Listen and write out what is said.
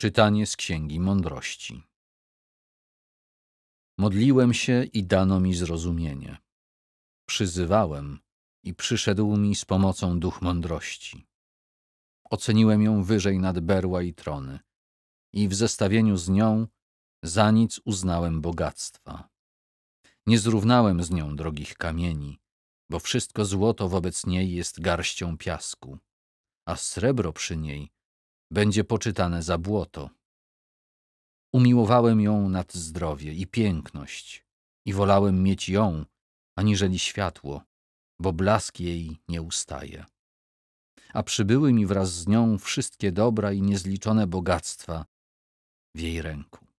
Czytanie z Księgi Mądrości. Modliłem się i dano mi zrozumienie. Przyzywałem i przyszedł mi z pomocą duch mądrości. Oceniłem ją wyżej nad berła i trony i w zestawieniu z nią za nic uznałem bogactwa. Nie zrównałem z nią drogich kamieni, bo wszystko złoto wobec niej jest garścią piasku, a srebro przy niej będzie poczytane za błoto. Umiłowałem ją nad zdrowie i piękność i wolałem mieć ją, aniżeli światło, bo blask jej nie ustaje. A przybyły mi wraz z nią wszystkie dobra i niezliczone bogactwa w jej ręku.